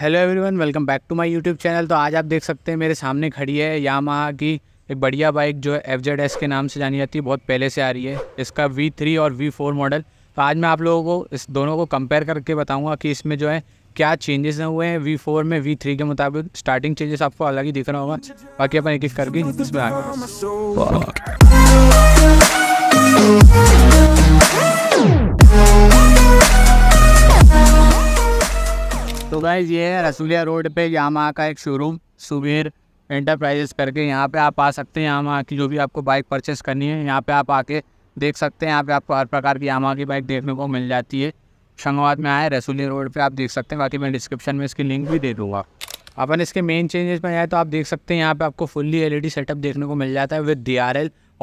hello everyone welcome back to my YouTube channel तो आज आप देख सकते हैं मेरे सामने खड़ी है यामा की एक बढ़िया बाइक जो है एफ जेड एस के नाम से जानी जाती है बहुत पहले से आ रही है इसका वी थ्री और वी फोर मॉडल तो आज मैं आप लोगों को इस दोनों को कंपेयर करके बताऊंगा कि इसमें जो है क्या चेंजेस हुए हैं वी फोर में वी थ्री के मुताबिक स्टार्टिंग चेंजेस आपको अलग ही दिख रहा होगा बाकी अपन एक एक करके इसमें आगे तो गाइज़ ये है रसूलिया रोड पे यामा का एक शोरूम सुबेर एंटरप्राइजेस करके यहाँ पे आप आ सकते हैं यामा की जो भी आपको बाइक परचेस करनी है यहाँ पे आप आके देख सकते हैं यहाँ पे आपको हर प्रकार की यामा की बाइक देखने को मिल जाती है शंगाबाद में आए रसूलिया रोड पर आप देख सकते हैं बाकी मैं डिस्क्रिप्शन में इसकी लिंक भी दे दूँगा अपन इसके मेन चेंजेस में आए तो आप देख सकते हैं यहाँ पर आपको फुल्ली एल सेटअप देखने को मिल जाता है विद डी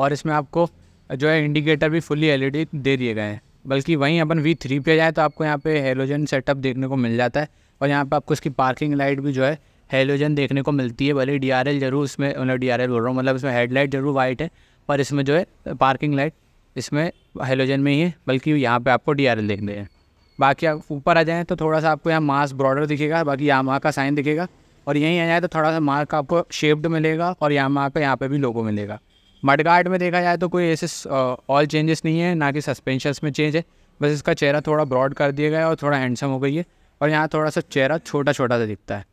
और इसमें आपको जो है इंडिकेटर भी फुल्ली एल दे दिए गए हैं बल्कि वहीं अपन वी थ्री पे जाएँ तो आपको यहाँ पे हेलोजन सेटअप देखने को मिल जाता है और यहाँ पर आपको इसकी पार्किंग लाइट भी जो है हेलोजन देखने को मिलती है भले डी आर एल जरूर इसमें मतलब डी आर एल बोल रहा हूँ मतलब इसमें हेडलाइट जरूर वाइट है पर इसमें जो है पार्किंग लाइट इसमें हेलोजन में ही है बल्कि यहाँ पे आपको डी आर एल देखने हैं बाकी आप ऊपर आ जाएँ तो थोड़ा सा आपको यहाँ मास ब्रॉडर दिखेगा बाकी यामा का साइन दिखेगा और यहीं आ जाए तो थोड़ा सा मार्क आपको शेप्ड मिलेगा और यामा का यहाँ पर भी लोगो मिलेगा मडगार्ड में देखा जाए तो कोई ऐसे ऑल चेंजेस नहीं है ना कि सस्पेंशन में चेंज है बस इसका चेहरा थोड़ा ब्रॉड कर दिया गया है और थोड़ा हैंडसम हो गई है और यहाँ थोड़ा सा चेहरा छोटा छोटा सा दिखता है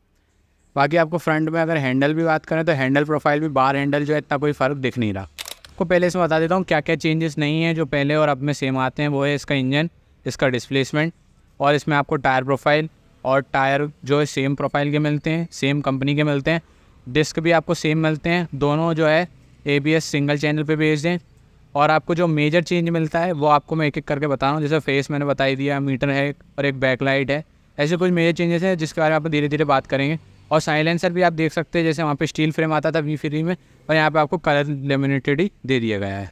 बाकी आपको फ्रंट में अगर हैंडल भी बात करें तो हैंडल प्रोफाइल भी बार हैंडल जो है इतना कोई फ़र्क दिख नहीं रहा आपको पहले से बता देता हूँ क्या क्या चेंजेस नहीं है जो पहले और अब में सेम आते हैं वो है इसका इंजन इसका डिस्प्लेसमेंट और इसमें आपको टायर प्रोफाइल और टायर जो है सेम प्रोफाइल के मिलते हैं सेम कंपनी के मिलते हैं डिस्क भी आपको सेम मिलते हैं दोनों जो है ए सिंगल चैनल पर भेज दें और आपको जो मेजर चेंज मिलता है वो आपको मैं एक एक करके बता रहा हूँ जैसे फेस मैंने बताई दिया मीटर है और एक बैकलाइट है ऐसे कुछ मेजर चेंजेस हैं जिसके बारे में आप धीरे धीरे बात करेंगे और साइलेंसर भी आप देख सकते हैं जैसे वहाँ पे स्टील फ्रेम आता था वी फ्री में और यहाँ पे आपको कलर लेमिनेटेड ही दे दिया गया है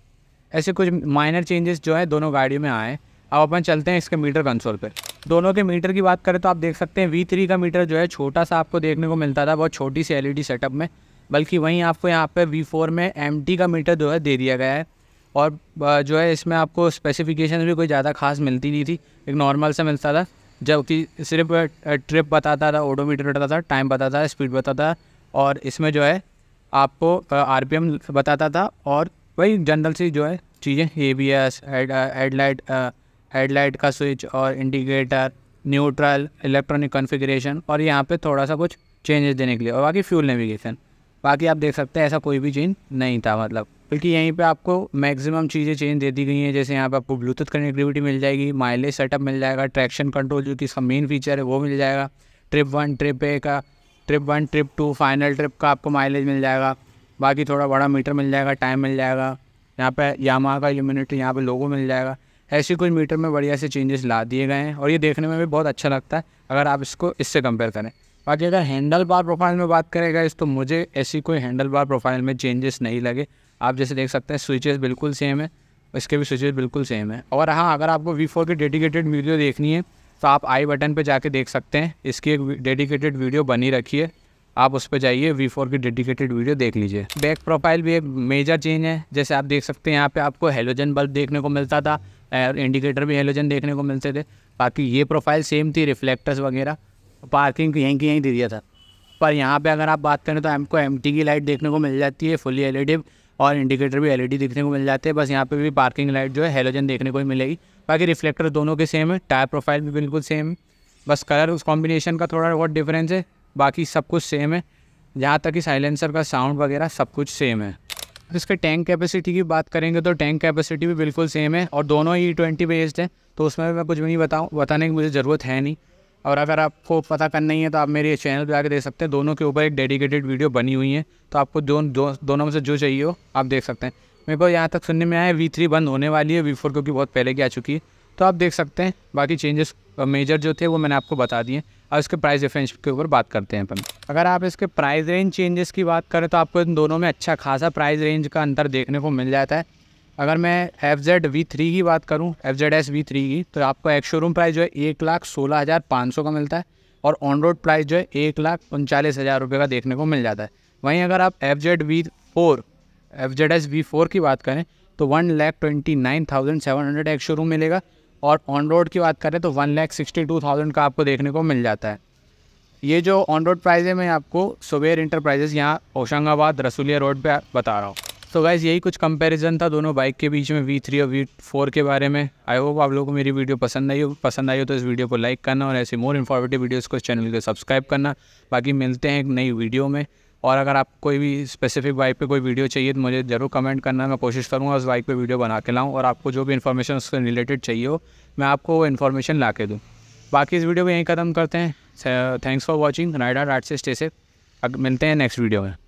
ऐसे कुछ माइनर चेंजेस जो है दोनों गाड़ियों में आए अब अपन चलते हैं इसके मीटर कंसोल पर दोनों के मीटर की बात करें तो आप देख सकते हैं वी थ्री का मीटर जो है छोटा सा आपको देखने को मिलता था बहुत छोटी सी एल सेटअप में बल्कि वहीं आपको यहाँ पर वी फोर में एम का मीटर जो है दे दिया गया है और जो है इसमें आपको स्पेसिफिकेशन भी कोई ज़्यादा खास मिलती नहीं थी एक नॉर्मल सा मिलता था जबकि सिर्फ ट्रिप बताता था ऑडोमीटर बताता था टाइम बताता था स्पीड बताता था और इसमें जो है आपको आर पी एम बताता था और वही जनरल सी जो है चीज़ें A B S headlight headlight का स्विच और इंडिकेटर न्यूट्रल इलेक्ट्रॉनिक कॉन्फ़िगरेशन और यहाँ पे थोड़ा सा कुछ चेंजेस देने के लिए और बाकी फ्यूल नेविगेशन बाकी आप देख सकते हैं ऐसा कोई भी चेंज नहीं था मतलब क्योंकि यहीं पे आपको मैक्सिमम चीज़ें चेंज दे दी गई हैं जैसे यहाँ पे आपको ब्लूटूथ कनेक्टिविटी मिल जाएगी माइलेज सेटअप मिल जाएगा ट्रैक्शन कंट्रोल जो कि इसका मेन फीचर है वो मिल जाएगा ट्रिप वन ट्रिप ए का trip one trip two final trip का आपको माइलेज मिल जाएगा बाकी थोड़ा बड़ा मीटर मिल जाएगा टाइम मिल जाएगा यहाँ पर यामा का यूमिनिटी यहाँ पर लोगो मिल जाएगा ऐसे कुछ मीटर में बढ़िया से चेंजेस ला दिए गए हैं और ये देखने में भी बहुत अच्छा लगता है अगर आप इसको इससे कंपेयर करें बाकी अगर हैंडल बार प्रोफाइल में बात करेगा इस तो मुझे ऐसी कोई हैंडल बार प्रोफाइल में चेंजेस नहीं लगे आप जैसे देख सकते हैं स्विचेस बिल्कुल सेम है इसके भी स्विचेस बिल्कुल सेम है और हाँ अगर आपको वी फोर की डेडिकेटेड वीडियो देखनी है तो आप आई बटन पर जाके देख सकते हैं इसकी एक डेडिकेटेड वीडियो बनी रखी है आप उस पर जाइए वी फोर की डेडिकेटेड वीडियो देख लीजिए बैक प्रोफाइल भी एक मेजर चेंज है जैसे आप देख सकते हैं यहाँ पे आपको हेलोजन बल्ब देखने को मिलता था और इंडिकेटर भी हेलोजन देखने को मिलते थे बाकी ये प्रोफाइल सेम थी रिफ्लेक्टर्स वगैरह पार्किंग यहीं की यहीं दे दिया था पर यहाँ पर अगर आप बात करें तो हमको एम की लाइट देखने को मिल जाती है फुली एल और इंडिकेटर भी एलईडी देखने को मिल जाते हैं बस यहाँ पे भी पार्किंग लाइट जो है हेलोजन देखने को मिलेगी बाकी रिफ्लेक्टर दोनों के सेम है टायर प्रोफाइल भी बिल्कुल सेम है बस कलर उस कॉम्बिनेशन का थोड़ा बहुत डिफरेंस है बाकी सब कुछ सेम है जहाँ तक कि साइलेंसर का साउंड वगैरह सब कुछ सेम है इसके टैंक कैपेसिटी की बात करेंगे तो टैंक कैपेसिटी भी बिल्कुल सेम है और दोनों ही ट्वेंटी बेस्ड है तो उसमें मैं कुछ भी नहीं बताऊँ बताने की मुझे ज़रूरत है नहीं और अगर आपको पता करना ही है तो आप मेरे चैनल पर आके देख सकते हैं दोनों के ऊपर एक डेडिकेटेड वीडियो बनी हुई है तो आपको दोनों दोनों में से जो चाहिए हो आप देख सकते हैं मेरे को यहाँ तक सुनने में आया है वी थ्री बंद होने वाली है वी फोर क्योंकि बहुत पहले की आ चुकी है तो आप देख सकते हैं बाकी चेंजेस मेजर जो थे वो मैंने आपको बता दिए और इसके प्राइस डिफरेंस के ऊपर बात करते हैं अपन अगर आप इसके प्राइस रेंज चेंजेस की बात करें तो आपको इन दोनों में अच्छा खासा प्राइस रेंज का अंतर देखने को मिल जाता है अगर मैं एफ जेड वी थ्री की बात करूँ F Z S V three की तो आपको एक शोरूम प्राइस जो है एक लाख सोलह हज़ार पाँच सौ का मिलता है और ऑन रोड प्राइस जो है एक लाख उनचालीस हज़ार रुपये का देखने को मिल जाता है वहीं अगर आप F Z V four F Z S V four की बात करें तो one lakh twenty nine thousand seven hundred एक शोरूम मिलेगा और ऑन रोड की बात करें तो one lakh sixty two thousand का आपको देखने को मिल जाता है ये जो ऑन रोड प्राइस है मैं आपको सुबेर इंटरप्राइजेज़ यहाँ होशंगाबाद रसूलिया रोड पे बता रहा हूँ तो गाइज़ यही कुछ कंपैरिजन था दोनों बाइक के बीच में वी थ्री और वी फोर के बारे में आई होप आप लोगों को मेरी वीडियो पसंद आई हो पसंद आई हो तो इस वीडियो को लाइक करना और ऐसे मोर इन्फॉर्मेटिव वीडियोस को इस चैनल को सब्सक्राइब करना बाकी मिलते हैं एक नई वीडियो में और अगर आप कोई भी स्पेसिफिक बाइक पर कोई वीडियो चाहिए तो मुझे ज़रूर कमेंट करना मैं कोशिश करूँगा उस बाइक पर वीडियो बना के लाऊँ और आपको जो भी इन्फॉर्मेशन उससे रिलेटेड चाहिए हो मैं आपको वो इन्फॉर्मेशन ला के दूँ बाकी इस वीडियो को यहीं ख़त्म करते हैं thanks for watching Rider Art से स्टे से मिलते हैं नेक्स्ट वीडियो में